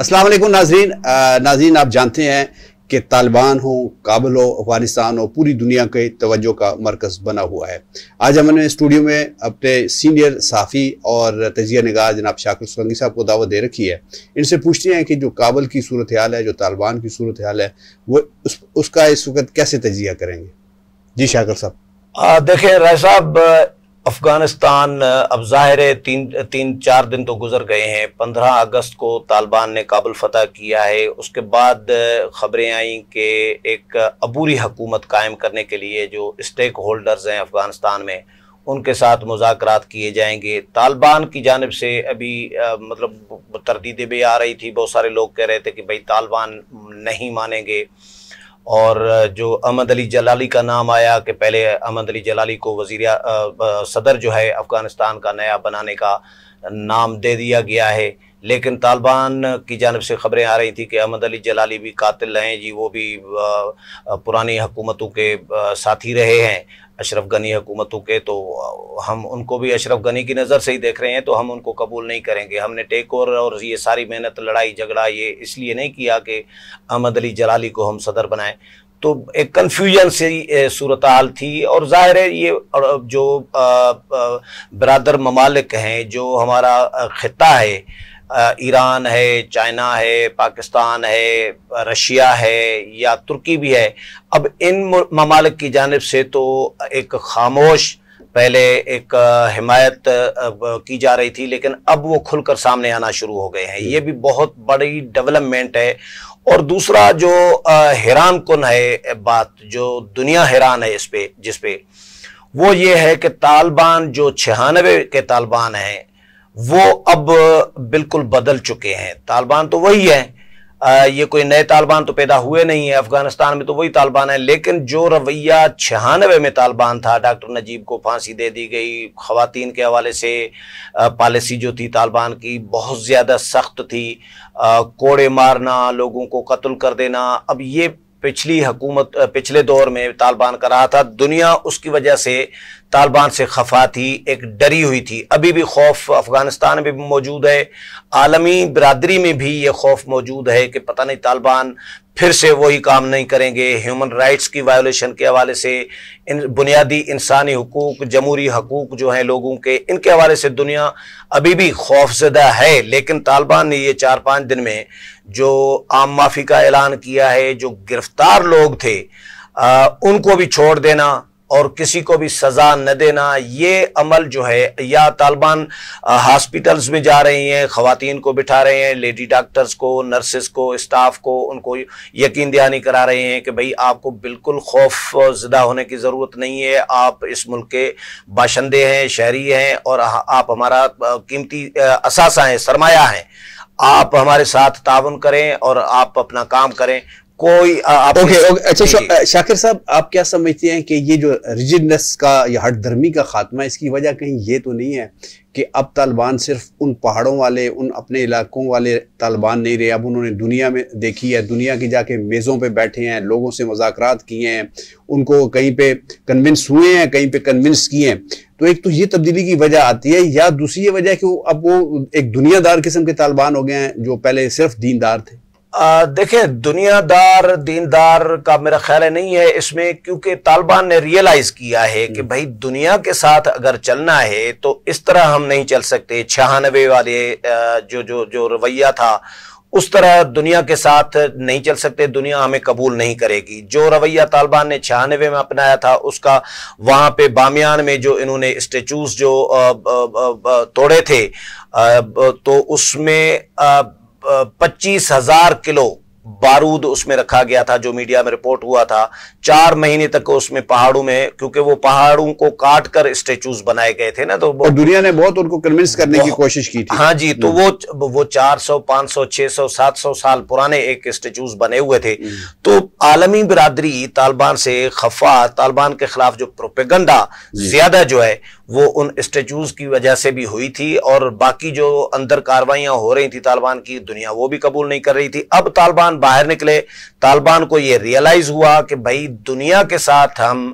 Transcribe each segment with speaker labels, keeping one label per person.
Speaker 1: अस्सलाम वालेकुम नाजरीन नाजरीन आप जानते हैं कि तालिबान हो काबुल हो अफगानिस्तान हो पूरी दुनिया के तवज्जो का मरकज़ बना हुआ है आज हमने स्टूडियो में अपने सीनियर साफ़ी और तजिया नगार जनाब शाकिर सुरंगी साहब को दावत दे रखी है इनसे पूछते हैं कि जो काबुल की सूरत हाल है जो तालिबान की सूरत हाल है वो उस, उसका इस वक्त कैसे तजिया करेंगे जी शाकिर
Speaker 2: साहब देखिए राय साहब अफगानिस्तान अब जाहिर है तीन तीन चार दिन तो गुजर गए हैं पंद्रह अगस्त को तालिबान ने काबुल फतह किया है उसके बाद खबरें आई कि एक अबूरी हकूमत कायम करने के लिए जो स्टेक होल्डर्स हैं अफ़गानिस्तान में उनके साथ मुजाकर किए जाएंगे तालिबान की जानब से अभी आ, मतलब तरदीदें भी आ रही थी बहुत सारे लोग कह रहे थे कि भाई तालिबान नहीं मानेंगे और जो अहमद अली जलाली का नाम आया कि पहले अहमद अली जलाली को वजी सदर जो है अफ़गानिस्तान का नया बनाने का नाम दे दिया गया है लेकिन तालिबान की जानब से ख़बरें आ रही थी कि अहमद अली जलाली भी कातिल हैं जी वो भी पुरानी हुकूमतों के साथी रहे हैं अशरफ गनी हुकूमतों के तो हम उनको भी अशरफ गनी की नज़र से ही देख रहे हैं तो हम उनको कबूल नहीं करेंगे हमने टेक ओवर और ये सारी मेहनत लड़ाई झगड़ा ये इसलिए नहीं किया कि अहमद अली जलाली को हम सदर बनाएं तो एक कन्फ्यूजन सी सूरत हाल थी और ज़ाहिर है ये जो बरदर ममालिक हैं जो हमारा ख़त्ता है ईरान है चाइना है पाकिस्तान है रशिया है या तुर्की भी है अब इन ममालिक की जानब से तो एक खामोश पहले एक हिमायत की जा रही थी लेकिन अब वो खुलकर सामने आना शुरू हो गए हैं ये भी बहुत बड़ी डेवलपमेंट है और दूसरा जो हैरान कन है बात जो दुनिया हैरान है इस पे जिस पे वो ये है कि तालिबान जो छियानवे के तालिबान हैं वो अब बिल्कुल बदल चुके हैं तालिबान तो वही है ये कोई नए तालिबान तो पैदा हुए नहीं है अफगानिस्तान में तो वही तालिबान है लेकिन जो रवैया छियानवे में तालिबान था डॉक्टर नजीब को फांसी दे दी गई खातन के हवाले से पॉलिसी जो थी तालिबान की बहुत ज़्यादा सख्त थी कोड़े मारना लोगों को कत्ल कर देना अब ये पिछली हकूमत पिछले दौर में तालिबान कर रहा था दुनिया उसकी वजह से तालिबान से खफा थी एक डरी हुई थी अभी भी खौफ अफ़गानिस्तान में भी मौजूद है आलमी बरदरी में भी ये खौफ मौजूद है कि पता नहीं तालिबान फिर से वही काम नहीं करेंगे ह्यूमन राइट्स की वायोलेशन के हवाले से इन बुनियादी इंसानी हकूक जमहूरी हकूक जो हैं लोगों के इनके हवाले से दुनिया अभी भी खौफजदा है लेकिन तालिबान ने ये चार पाँच दिन में जो आम माफ़ी का ऐलान किया है जो गिरफ्तार लोग थे आ, उनको भी छोड़ देना और किसी को भी सज़ा न देना ये अमल जो है या तालिबान हॉस्पिटल्स में जा रही हैं ख़वातीन को बिठा रहे हैं लेडी डॉक्टर्स को नर्सिस को स्टाफ को उनको यकीन दहानी करा रहे हैं कि भाई आपको बिल्कुल खौफ ज़दा होने की ज़रूरत नहीं है आप इस मुल्क के बाशंदे हैं शहरी हैं और आप हमारा कीमती असासा हैं सरमाया हैं आप हमारे साथ ताउन करें और आप अपना काम करें कोई आप ओके ओके अच्छा
Speaker 1: शाकिर साहब आप क्या समझते हैं कि ये जो रिजिडनेस का या हटधर्मी का खात्मा इसकी वजह कहीं ये तो नहीं है कि अब तालिबान सिर्फ उन पहाड़ों वाले उन अपने इलाकों वाले तालिबान नहीं रहे अब उन्होंने दुनिया में देखी है दुनिया की जाके मेज़ों पे बैठे हैं लोगों से मजाकरात किए हैं उनको कहीं पे कन्विंस हुए हैं कहीं पे कन्विंस किए हैं तो एक तो ये तब्दीली की वजह आती है या दूसरी ये वजह कि वो अब वो एक दुनियादार किस्म के तालिबान हो गए हैं जो पहले सिर्फ दीनदार थे देखें दुनियादार दीनदार का मेरा ख्याल नहीं है इसमें
Speaker 2: क्योंकि तालिबान ने रियलाइज किया है कि हम्म। भाई दुनिया के साथ अगर चलना है तो इस तरह हम नहीं चल सकते छियानवे वाले जो जो जो रवैया था उस तरह दुनिया के साथ नहीं चल सकते दुनिया हमें कबूल नहीं करेगी जो रवैया तालिबान ने छियानवे में अपनाया था उसका वहां पे बामियान में जो इन्होंने स्टेचूज जो तोड़े थे तो उसमें पच्चीस हजार किलो बारूद उसमें रखा गया था जो मीडिया में रिपोर्ट हुआ था चार महीने तक उसमें पहाड़ों में क्योंकि वो पहाड़ों को काट कर स्टेचूज बनाए गए थे ना तो
Speaker 1: और दुनिया ने बहुत उनको कन्विंस करने की कोशिश की थी हाँ जी तो हम्म।
Speaker 2: वो वो 400 500 600 700 साल पुराने एक स्टेचूज बने हुए थे हम्म। तो आलमी बिरादरी तालिबान से खफा तालिबान के खिलाफ जो प्रोपेगंडा ज्यादा जो है वो उन स्टेचूज़ की वजह से भी हुई थी और बाकी जो अंदर कार्रवाइयां हो रही थी तालिबान की दुनिया वो भी कबूल नहीं कर रही थी अब तालिबान बाहर निकले तालिबान को ये रियलाइज़ हुआ कि भाई दुनिया के साथ हम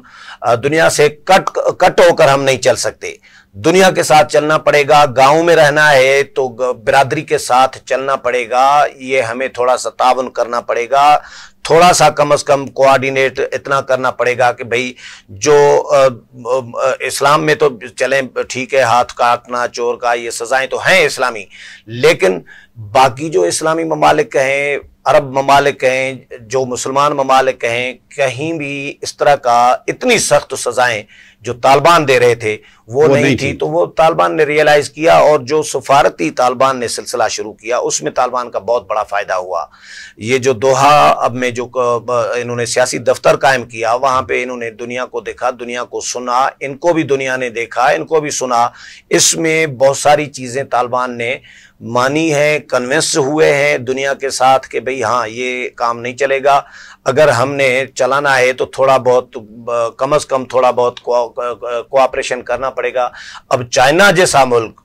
Speaker 2: दुनिया से कट कट होकर हम नहीं चल सकते दुनिया के साथ चलना पड़ेगा गांव में रहना है तो बिरादरी के साथ चलना पड़ेगा ये हमें थोड़ा सा तावन करना पड़ेगा थोड़ा सा कम अज कम कोऑर्डिनेट इतना करना पड़ेगा कि भाई जो इस्लाम में तो चलें ठीक है हाथ काटना चोर का ये सज़ाएं तो हैं इस्लामी लेकिन बाकी जो इस्लामी ममालिक हैं अरब ममालिक हैं जो मुसलमान ममालिक हैं कहीं भी इस तरह का इतनी सख्त सज़ाएं जो तालिबान दे रहे थे वो, वो नहीं, नहीं थी।, थी तो वो तालिबान ने रियलाइज किया और जो सफारती तालिबान ने सिलसिला शुरू किया उसमें तालिबान का बहुत बड़ा फायदा हुआ ये जो दोहा अब में जो इन्होंने सियासी दफ्तर कायम किया वहां पे इन्होंने दुनिया को देखा दुनिया को सुना इनको भी दुनिया ने देखा इनको भी सुना इसमें बहुत सारी चीजें तालिबान ने मानी है कन्विंस हुए हैं दुनिया के साथ कि भाई हाँ ये काम नहीं चलेगा अगर हमने चलाना है तो थोड़ा बहुत कम अज कम थोड़ा बहुत कोऑपरेशन करना पड़ेगा अब चाइना जैसा मुल्क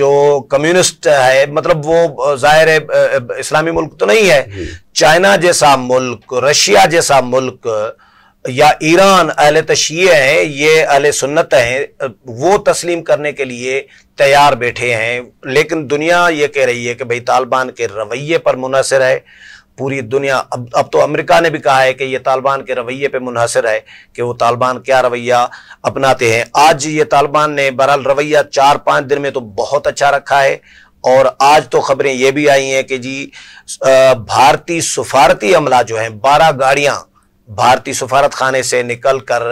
Speaker 2: जो कम्युनिस्ट है मतलब वो जाहिर है इस्लामी मुल्क तो नहीं है चाइना जैसा मुल्क रशिया जैसा मुल्क या ईरान अहल तशी हैं ये अहल सुन्नत हैं वो तस्लीम करने के लिए तैयार बैठे हैं लेकिन दुनिया ये कह रही है कि भाई तालिबान के रवैये पर मुनसर है पूरी दुनिया अब अब तो अमेरिका ने भी कहा है कि ये तालिबान के रवैये पे मुनहसर है कि वो तालिबान क्या रवैया अपनाते हैं आज ये तालिबान ने बहरहाल रवैया चार पाँच दिन में तो बहुत अच्छा रखा है और आज तो खबरें ये भी आई हैं कि जी भारतीय सफारती अमला जो है बारह गाड़ियां भारतीय सफारत खाने से निकल कर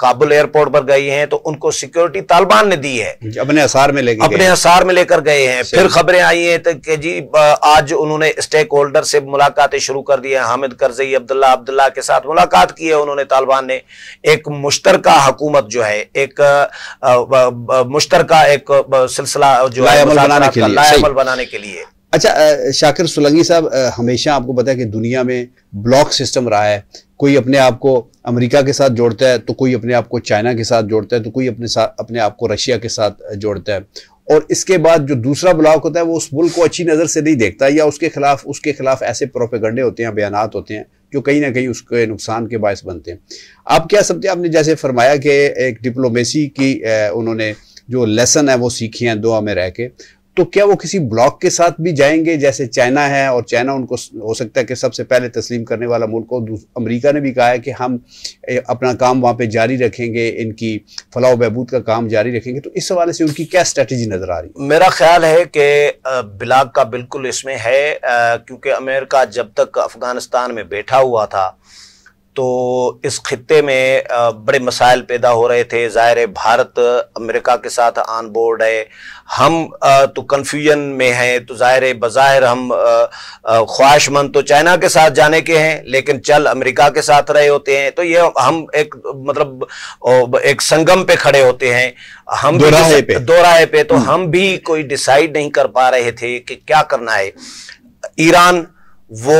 Speaker 2: काबुल एयरपोर्ट पर गई हैं तो उनको सिक्योरिटी तालिबान ने दी है
Speaker 1: अपने असार में लेकर अपने असार
Speaker 2: में लेकर गए हैं फिर खबरें आई हैं तो कि जी आज उन्होंने स्टेक होल्डर से मुलाकातें शुरू कर दी है हामिद करजई अब्दुल्ला अब्दुल्ला के साथ मुलाकात की है उन्होंने तालिबान ने एक मुश्तर हुकूमत जो है एक मुश्तर एक सिलसिला जो है बनाने के लिए
Speaker 1: अच्छा शाकिर सुलंगी साहब हमेशा आपको पता है कि दुनिया में ब्लॉक सिस्टम रहा है कोई अपने आप को अमेरिका के साथ जोड़ता है तो कोई अपने आप को चाइना के साथ जोड़ता है तो कोई अपने साथ अपने आप को रशिया के साथ जोड़ता है और इसके बाद जो दूसरा ब्लॉक होता है वो उस मुल्क को अच्छी नज़र से नहीं देखता या उसके खिलाफ उसके खिलाफ ऐसे प्रोपेगंडे होते हैं बयान होते हैं जो कहीं ना कहीं उसके नुकसान के बायस बनते हैं आप क्या समझते हैं आपने जैसे फरमाया कि एक डिप्लोमेसी की उन्होंने जो लेसन है वो सीखी हैं दुआ में रह के तो क्या वो किसी ब्लॉक के साथ भी जाएंगे जैसे चाइना है और चाइना उनको हो सकता है कि सबसे पहले तस्लीम करने वाला मुल्क हो अमेरिका ने भी कहा है कि हम अपना काम वहाँ पे जारी रखेंगे इनकी फलाह बहबूद का काम जारी रखेंगे तो इस हवाले से उनकी क्या स्ट्रेटजी नज़र आ रही है मेरा
Speaker 2: ख्याल है कि ब्लाक का बिल्कुल इसमें है क्योंकि अमेरिका जब तक अफगानिस्तान में बैठा हुआ था
Speaker 1: तो इस खत्े
Speaker 2: में बड़े मसाइल पैदा हो रहे थे ज़ाहिर है भारत अमेरिका के साथ आन बोर्ड है हम तो कन्फ्यूजन में हैं तो ज़ाहिर है बज़ाहिर हम ख्वाहिशमंद तो चाइना के साथ जाने के हैं लेकिन चल अमेरिका के साथ रहे होते हैं तो ये हम एक मतलब एक संगम पे खड़े होते हैं हम दो पे पे तो हम्म। हम भी कोई डिसाइड नहीं कर पा रहे थे कि क्या करना है ईरान वो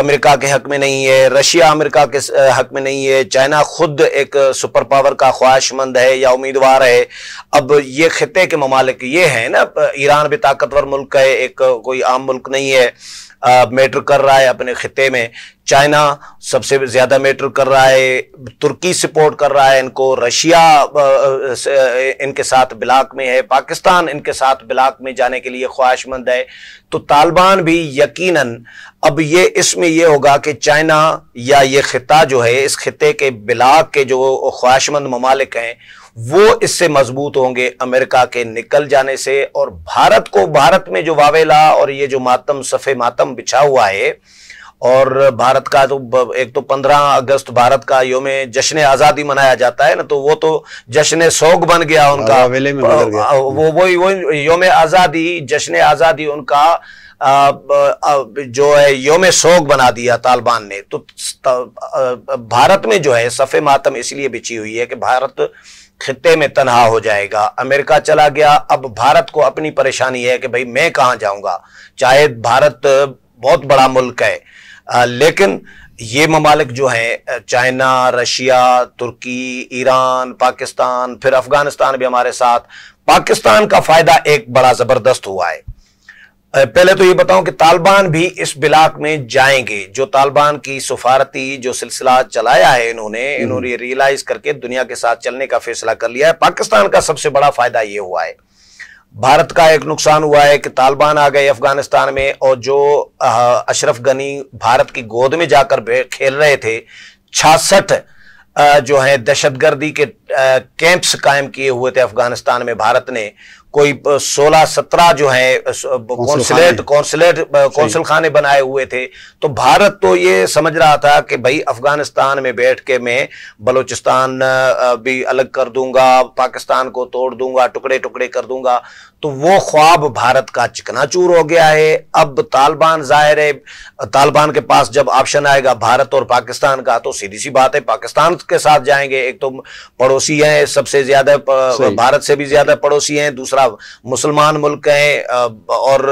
Speaker 2: अमेरिका के हक में नहीं है रशिया अमेरिका के हक में नहीं है चाइना खुद एक सुपर पावर का ख्वाहिशमंद है या उम्मीदवार है अब ये खत्े के ममालिक ये है ना ईरान भी ताकतवर मुल्क है एक कोई आम मुल्क नहीं है मेटर कर रहा है अपने खत्े में चाइना सबसे ज़्यादा मेटर कर रहा है तुर्की सपोर्ट कर रहा है इनको रशिया इनके साथ ब्लाक में है पाकिस्तान इनके साथ ब्लाक में जाने के लिए ख्वाहिशमंद है तो तालिबान भी यकीनन अब ये इसमें यह होगा कि चाइना या ये खिता जो है इस खत्े के ब्लाक के जो ख्वाहिशमंद ममालिक हैं वो इससे मजबूत होंगे अमेरिका के निकल जाने से और भारत को भारत में जो वावेला और ये जो मातम सफ़े मातम बिछा हुआ है और भारत का तो एक तो पंद्रह अगस्त भारत का योम जश्न आज़ादी मनाया जाता है ना तो वो तो जश्न सोग बन गया हाँ, उनका में गया। वो वो वो योम आज़ादी जश्न आज़ादी उनका जो है योम शोक बना दिया तालिबान ने तो भारत में जो है सफ़े मातम इसलिए बिछी हुई है कि भारत खत्े में तनहा हो जाएगा अमेरिका चला गया अब भारत को अपनी परेशानी है कि भाई मैं कहाँ जाऊँगा चाहे भारत बहुत बड़ा मुल्क है आ, लेकिन ये ममालिक जो हैं चाइना रशिया तुर्की ईरान पाकिस्तान फिर अफगानिस्तान भी हमारे साथ पाकिस्तान का फ़ायदा एक बड़ा ज़बरदस्त हुआ है पहले तो ये बताऊं कि तालिबान भी इस बिलाक में जाएंगे जो तालिबान की सफारती जो सिलसिला चलाया है इन्होंने हम्म। इन्होंने रियलाइज करके दुनिया के साथ चलने का फैसला कर लिया है पाकिस्तान का सबसे बड़ा फायदा ये हुआ है भारत का एक नुकसान हुआ है कि तालिबान आ गए अफगानिस्तान में और जो अशरफ गनी भारत की गोद में जाकर खेल रहे थे छियासठ जो है दहशतगर्दी के कैंप्स कायम किए हुए थे अफगानिस्तान में भारत ने कोई सोलह सत्रह जो है कौंसलेट कौंसलेट कौंसल खाने बनाए हुए थे तो भारत तो ये समझ रहा था कि भाई अफगानिस्तान में बैठ के मैं बलूचिस्तान भी अलग कर दूंगा पाकिस्तान को तोड़ दूंगा टुकड़े टुकड़े कर दूंगा तो वो ख्वाब भारत का चिकनाचूर हो गया है अब तालिबान जाहिर है तालिबान के पास जब ऑप्शन आएगा भारत और पाकिस्तान का तो सीधी सी बात है पाकिस्तान के साथ जाएंगे एक तो पड़ोसी हैं सबसे ज्यादा भारत से भी ज्यादा पड़ोसी हैं दूसरा मुसलमान मुल्क हैं और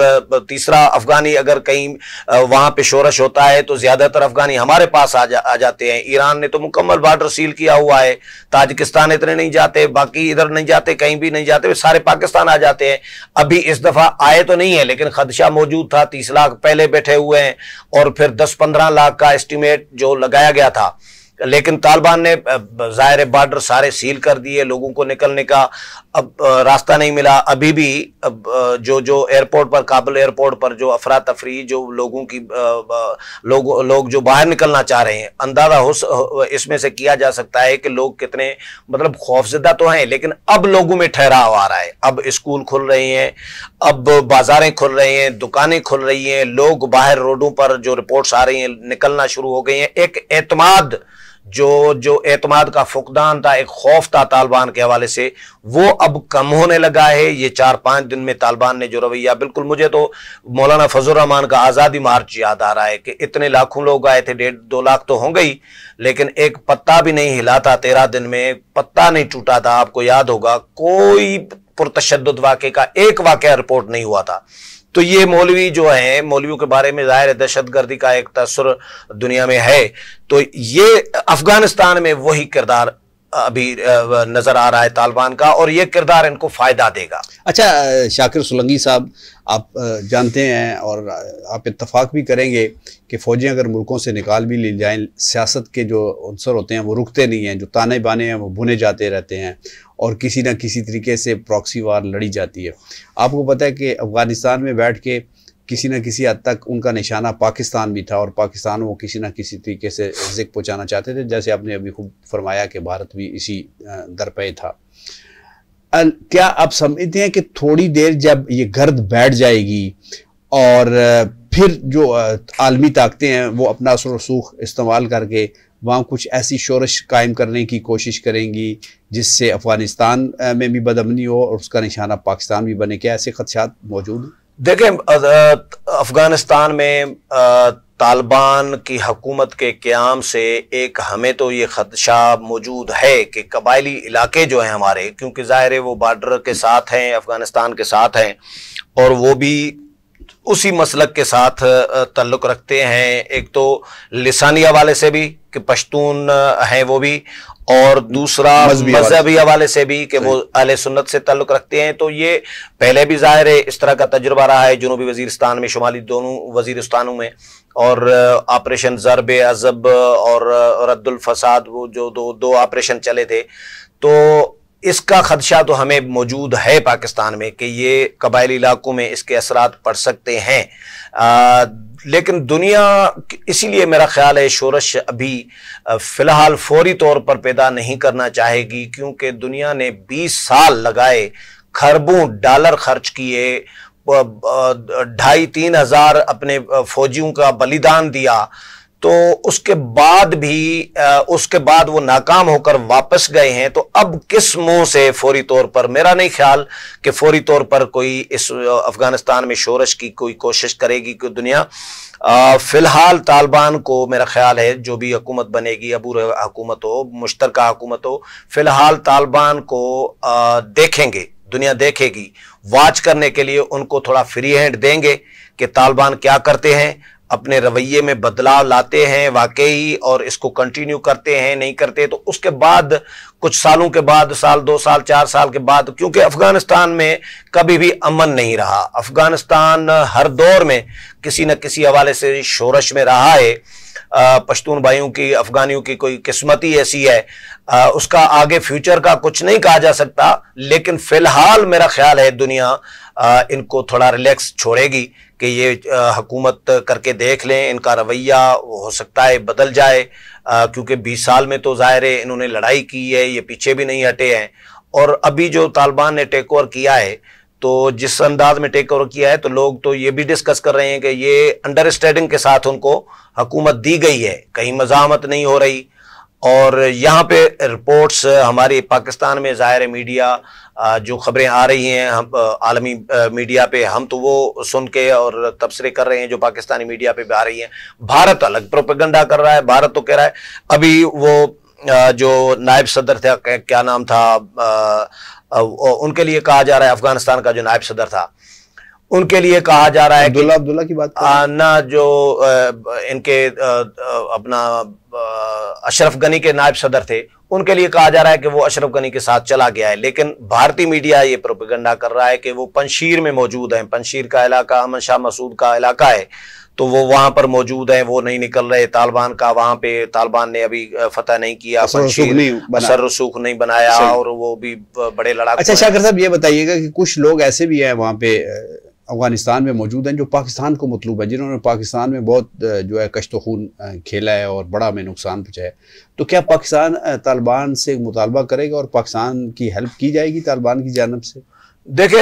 Speaker 2: तीसरा अफगानी अगर कहीं वहां पे शोरश होता है तो ज्यादातर अफगानी हमारे पास आ, जा, आ जाते हैं ईरान ने तो मुकम्मल बार्डर सील किया हुआ है ताजिकिस्तान इतने नहीं जाते बाकी इधर नहीं जाते कहीं भी नहीं जाते सारे पाकिस्तान आ जाते हैं अभी इस दफा आए तो नहीं है लेकिन खदशा मौजूद था तीस लाख पहले बैठे हुए हैं और फिर दस पंद्रह लाख का एस्टिमेट जो लगाया गया था लेकिन तालिबान ने ज़ाहिर बॉर्डर सारे सील कर दिए लोगों को निकलने का अब रास्ता नहीं मिला अभी भी अब जो जो एयरपोर्ट पर काबुल एयरपोर्ट पर जो अफरा तफरी जो लोगों की लोग लोग जो बाहर निकलना चाह रहे हैं अंदाजा हो इसमें से किया जा सकता है कि लोग कितने मतलब खौफजदा तो हैं लेकिन अब लोगों में ठहराव आ रहा है अब स्कूल खुल रहे हैं अब बाज़ारें खुल रही हैं दुकानें खुल रही हैं लोग बाहर रोडों पर जो रिपोर्ट्स आ रही हैं निकलना शुरू हो गई हैं एक एतमाद जो जो एतमाद का फुकदान था एक खौफ था तालिबान के हवाले से वो अब कम होने लगा है ये चार पांच दिन में तालिबान ने जो रवैया बिल्कुल मुझे तो मौलाना रहमान का आज़ादी मार्च याद आ रहा है कि इतने लाखों लोग आए थे डेढ़ दो लाख तो होंगे ही लेकिन एक पत्ता भी नहीं हिला था तेरह दिन में पत्ता नहीं टूटा था आपको याद होगा कोई पुरतशद वाक्य का एक वाक्य रिपोर्ट नहीं हुआ था तो ये मौलवी जो है मौलवियों के बारे में जाहिर है गर्दी का एक तसर दुनिया में है तो ये अफगानिस्तान में वही किरदार अभी नजर आ रहा है तालिबान का और ये किरदार इनको फायदा देगा
Speaker 1: अच्छा शाकिर सुलंगी साहब आप जानते हैं और आप इतफाक भी करेंगे कि फ़ौजी अगर मुल्कों से निकाल भी ली जाएं सियासत के जो अंसर होते हैं वो रुकते नहीं हैं जो ताने बाने हैं वो बुने जाते रहते हैं और किसी ना किसी तरीके से प्रॉक्सी वार लड़ी जाती है आपको पता है कि अफ़गानिस्तान में बैठ के किसी न किसी हद तक उनका निशाना पाकिस्तान भी था और पाकिस्तान वो किसी ना किसी तरीके से जिक पहुँचाना चाहते थे जैसे आपने अभी खूब फरमाया कि भारत भी इसी दर पे था क्या आप समझते हैं कि थोड़ी देर जब ये गर्द बैठ जाएगी और फिर जो आलमी ताकतें हैं वो अपना असर वसूख इस्तेमाल करके वहाँ कुछ ऐसी शोरश कायम करने की कोशिश करेंगी जिससे अफ़गानिस्तान में भी बदमनी हो और उसका निशाना पाकिस्तान भी बने क्या ऐसे खदशात मौजूद हैं
Speaker 2: देखें अफ़गानिस्तान में तालिबान की हकूमत के क्याम से एक हमें तो ये ख़दशा मौजूद है कि कबायली इलाके जो हैं हमारे क्योंकि ज़ाहिर है वो बार्डर के साथ हैं अफ़गानिस्तान के साथ हैं और वो भी उसी मसलक के साथ तल्लुक़ रखते हैं एक तो लिसानी हवाले से भी कि पश्तून हैं वो भी और दूसरा मजहबी हवाले से भी कि वो अले सुन्नत से ताल्लुक़ रखते हैं तो ये पहले भी ज़ाहिर है इस तरह का तजुर्बा रहा है जुनूबी वजीरस्तान में शुमाली दोनों वजीरस्तानों में और ऑपरेशन ज़रब अजब और रद्दुलफसाद वो जो दो दो ऑपरेशन चले थे तो इसका खदशा तो हमें मौजूद है पाकिस्तान में कि ये कबायली इलाकों में इसके असरात पड़ सकते हैं आ, लेकिन दुनिया इसीलिए मेरा ख्याल है शोरश अभी फ़िलहाल फौरी तौर पर पैदा नहीं करना चाहेगी क्योंकि दुनिया ने 20 साल लगाए खरबों डॉलर खर्च किए ढाई तीन हज़ार अपने फौजियों का बलिदान दिया तो उसके बाद भी उसके बाद वो नाकाम होकर वापस गए हैं तो अब किस मुंह से फौरी तौर पर मेरा नहीं ख्याल कि फौरी तौर पर कोई इस अफगानिस्तान में शोरश की कोई कोशिश करेगी कि दुनिया फिलहाल तालिबान को मेरा ख्याल है जो भी हुकूमत बनेगी अबूर हुकूमत हो मुश्तर हुकूमत हो फिलहाल तालिबान को आ, देखेंगे दुनिया देखेगी वॉच करने के लिए उनको थोड़ा फ्री हैंड देंगे कि तालिबान क्या करते हैं अपने रवैये में बदलाव लाते हैं वाकई और इसको कंटिन्यू करते हैं नहीं करते तो उसके बाद कुछ सालों के बाद साल दो साल चार साल के बाद क्योंकि अफगानिस्तान में कभी भी अमन नहीं रहा अफगानिस्तान हर दौर में किसी न किसी हवाले से शोरश में रहा है पश्तून भाइयों की अफगानियों की कोई किस्मत ही ऐसी है उसका आगे फ्यूचर का कुछ नहीं कहा जा सकता लेकिन फिलहाल मेरा ख्याल है दुनिया इनको थोड़ा रिलैक्स छोड़ेगी कि ये हुकूमत करके देख लें इनका रवैया हो सकता है बदल जाए क्योंकि 20 साल में तो ज़ाहिर है इन्होंने लड़ाई की है ये पीछे भी नहीं हटे हैं और अभी जो तालिबान ने टेक ओवर किया है तो जिस अंदाज में टेक ओवर किया है तो लोग तो ये भी डिस्कस कर रहे हैं कि ये अंडरस्टैंडिंग के साथ उनको हकूमत दी गई है कहीं मजामत नहीं हो रही और यहाँ पे रिपोर्ट्स हमारे पाकिस्तान में ज़ाहिर मीडिया जो ख़बरें आ रही हैं हम आलमी मीडिया पे हम तो वो सुन के और तबसरे कर रहे हैं जो पाकिस्तानी मीडिया पे भी आ रही हैं भारत अलग प्रोपेगंडा कर रहा है भारत तो कह रहा है अभी वो जो नायब सदर था क्या नाम था उनके लिए कहा जा रहा है अफगानिस्तान का जो नायब सदर था उनके लिए कहा जा रहा है अब्दुल्ला अब्दुल्ला की बात ना जो इनके अपना अशरफ गनी के नायब सदर थे उनके लिए कहा जा रहा है कि वो अशरफ गनी के साथ चला गया है लेकिन भारतीय मीडिया ये प्रोपेगंडा कर रहा है कि वो पंशीर में मौजूद हैं पंशीर का इलाका अमन शाह मसूद का इलाका है तो वो वहां पर मौजूद हैं वो नहीं निकल रहे तालिबान का वहां पे तालिबान ने अभी फतेह नहीं किया सर रसूख नहीं बनाया और वो भी बड़े लड़ाई अच्छा शाकर साहब
Speaker 1: ये बताइएगा कि कुछ लोग ऐसे भी हैं वहां पे अफगानिस्तान में मौजूद हैं जो पाकिस्तान को मतलूब है जिन्होंने पाकिस्तान में बहुत जो है कश्त खून खेला है और बड़ा हमें नुकसान पहुँचाया तो क्या पाकिस्तान तालिबान से मुतालबा करेगा और पाकिस्तान की हेल्प की जाएगी तालिबान की जानब से देखें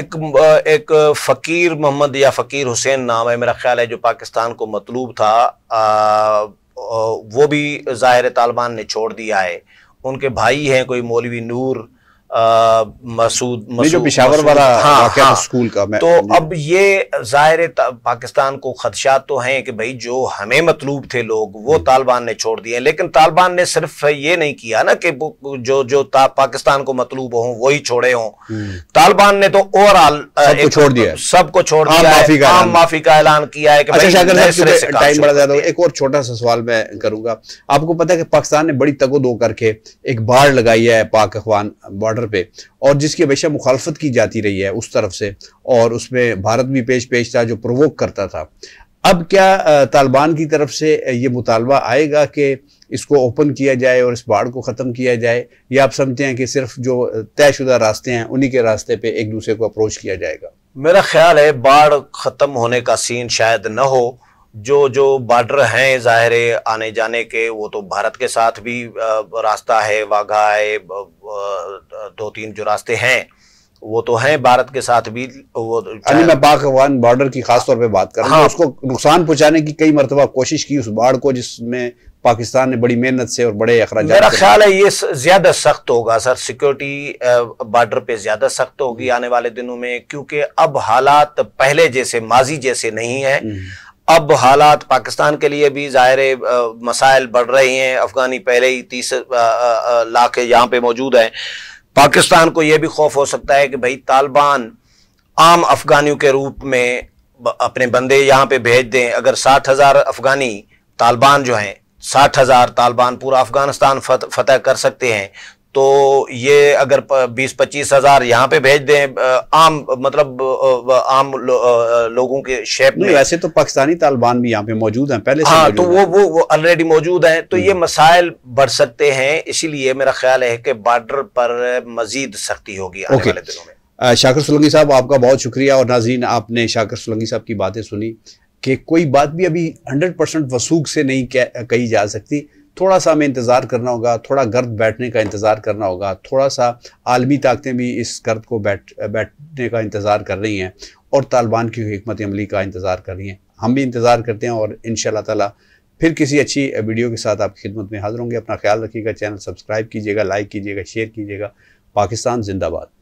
Speaker 2: एक एक फ़कीर मोहम्मद या फ़कीर हुसैन नाम है मेरा ख्याल है जो पाकिस्तान को मतलूब था आ, वो भी ज़ाहिर तालिबान ने छोड़ दिया है उनके भाई हैं कोई मौलवी नूर मसूद मसूद पिशावर वाला हाँ, हाँ, स्कूल का मैं, तो अब ये जाहिर पाकिस्तान को खदशात तो हैं कि भाई जो हमें मतलूब थे लोग वो हम्म। तालिबान ने छोड़ दिए लेकिन तालिबान ने सिर्फ ये नहीं किया ना कि जो जो पाकिस्तान को मतलूब हों वही छोड़े हों हम्म। तालिबान ने तो ओवरऑल छोड़ दिया सबको छोड़ दिया माफी का ऐलान किया है टाइम अच्छा, बड़ा
Speaker 1: ज्यादा एक और छोटा सा सवाल मैं करूंगा आपको पता है कि पाकिस्तान ने बड़ी तगो दो करके एक बाढ़ लगाई है पाक अफवान बॉर्डर बॉर्डर पे और जिसकी हमेशा मुखालफत की जाती रही है उस तरफ से और उसमें भारत भी पेश पेश था जो प्रोवोक करता था अब क्या तालिबान की तरफ से ये मुतालबा आएगा कि इसको ओपन किया जाए और इस बाढ़ को ख़त्म किया जाए या आप समझते हैं कि सिर्फ जो तयशुदा रास्ते हैं उन्हीं के रास्ते पर एक दूसरे को अप्रोच किया जाएगा
Speaker 2: मेरा ख़्याल है बाढ़ ख़त्म होने का सीन शायद न हो जो जो बॉर्डर हैं ज़ाहिर आने जाने के वो तो भारत के साथ भी रास्ता है वाघा है दो तीन जो रास्ते हैं वो तो हैं भारत के साथ भी वो अली मैं
Speaker 1: पाक अफगान बॉर्डर की खास तौर पे बात कर रहा हूँ हाँ। उसको नुकसान पहुंचाने की कई मरतबा कोशिश की उस बाढ़ को जिसमें पाकिस्तान ने बड़ी मेहनत से और बड़े अखराज मेरा ख्याल है
Speaker 2: ये ज़्यादा सख्त होगा सर सिक्योरिटी बॉर्डर पे ज़्यादा सख्त होगी हम्म। आने वाले दिनों में क्योंकि अब हालात पहले जैसे माजी जैसे नहीं है हम्म। अब हालात पाकिस्तान के लिए भी ज़ाहिर मसाइल बढ़ रहे हैं अफगानी पहले ही तीस लाख यहाँ पे मौजूद हैं पाकिस्तान को यह भी खौफ हो सकता है कि भाई तालिबान आम अफगानियों के रूप में अपने बंदे यहाँ पे भेज दें अगर साठ हज़ार अफगानी तालिबान जो हैं साठ हज़ार तालिबान पूरा अफगानिस्तान फतह कर सकते हैं तो ये अगर बीस पच्चीस हज़ार यहाँ पे भेज दें आम मतलब आम लो, लोगों के शेप में वैसे
Speaker 1: तो पाकिस्तानी तालिबान भी यहाँ पे मौजूद हैं पहले हाँ तो वो
Speaker 2: वो वो ऑलरेडी मौजूद हैं तो ये हम्म। मसाइल बढ़ सकते हैं इसीलिए मेरा ख्याल है कि बॉर्डर पर मजीद सख्ती होगी आने वाले दिनों
Speaker 1: में शाकर सोलंगी साहब आपका बहुत शुक्रिया और नाजीन आपने शाकर सोलंगी साहब की बातें सुनी कि कोई बात भी अभी हंड्रेड परसेंट वसूख से नहीं कही जा सकती थोड़ा सा हमें इंतज़ार करना होगा थोड़ा गर्द बैठने का इंतज़ार करना होगा थोड़ा सा आलमी ताकतें भी इस गर्द को बैठ बैठने का इंतज़ार कर रही हैं और तालिबान की हमत अमली का इंतज़ार कर रही हैं हम भी इंतज़ार करते हैं और इन ताला फिर किसी अच्छी वीडियो के साथ आपकी खिदमत में हाजिर होंगे अपना ख्याल रखिएगा चैनल सब्सक्राइब कीजिएगा लाइक कीजिएगा शेयर कीजिएगा पाकिस्तान जिंदाबाद